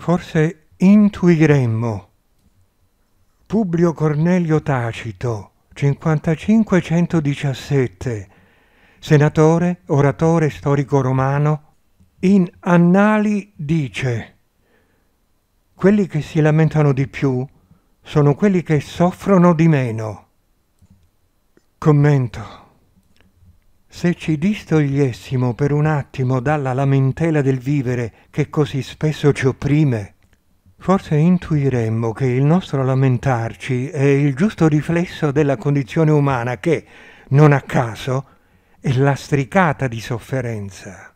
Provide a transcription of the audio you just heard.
forse intuiremmo. Publio Cornelio Tacito, 5517, senatore, oratore storico romano, in Annali dice quelli che si lamentano di più sono quelli che soffrono di meno. Commento. Se ci distogliessimo per un attimo dalla lamentela del vivere che così spesso ci opprime, forse intuiremmo che il nostro lamentarci è il giusto riflesso della condizione umana che, non a caso, è lastricata di sofferenza.